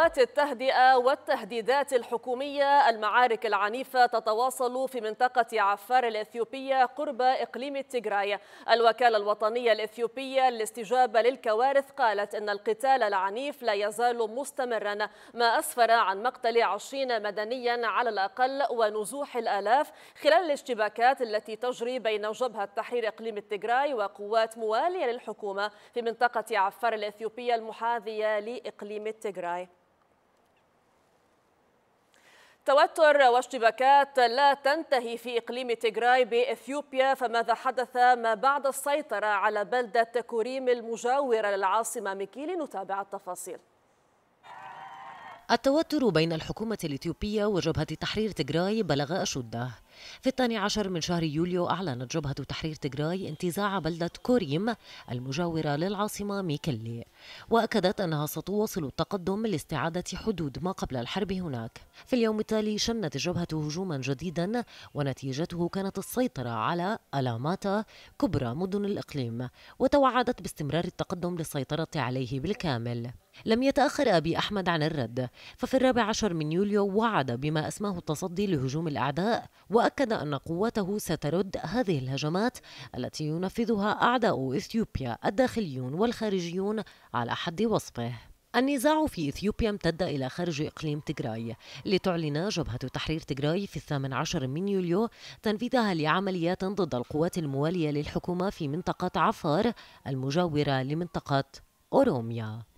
التهدئة والتهديدات الحكومية المعارك العنيفة تتواصل في منطقة عفار الإثيوبية قرب إقليم التجراي الوكالة الوطنية الإثيوبية للاستجابة للكوارث قالت إن القتال العنيف لا يزال مستمرا ما أسفر عن مقتل عشرين مدنيا على الأقل ونزوح الآلاف خلال الاشتباكات التي تجري بين جبهة تحرير إقليم التجراي وقوات موالية للحكومة في منطقة عفار الإثيوبية المحاذية لإقليم التجراي توتر واشتباكات لا تنتهي في إقليم تيغراي بإثيوبيا فماذا حدث ما بعد السيطرة على بلدة كوريم المجاورة للعاصمة ميكيلي نتابع التفاصيل التوتر بين الحكومة الإثيوبية وجبهة تحرير تيغراي بلغ أشده في الثاني عشر من شهر يوليو أعلنت جبهة تحرير تجراي انتزاع بلدة كوريم المجاورة للعاصمة ميكلي وأكدت أنها ستواصل التقدم لاستعادة حدود ما قبل الحرب هناك في اليوم التالي شنت الجبهة هجوما جديدا ونتيجته كانت السيطرة على ألاماتا كبرى مدن الإقليم وتوعدت باستمرار التقدم للسيطرة عليه بالكامل لم يتأخر أبي أحمد عن الرد ففي الرابع عشر من يوليو وعد بما أسماه التصدي لهجوم الأعداء وأ وأكد أن قوته سترد هذه الهجمات التي ينفذها أعداء إثيوبيا الداخليون والخارجيون على حد وصفه النزاع في إثيوبيا امتد إلى خارج إقليم تيغراي لتعلن جبهة تحرير تيغراي في الثامن عشر من يوليو تنفيذها لعمليات ضد القوات الموالية للحكومة في منطقة عفار المجاورة لمنطقة أوروميا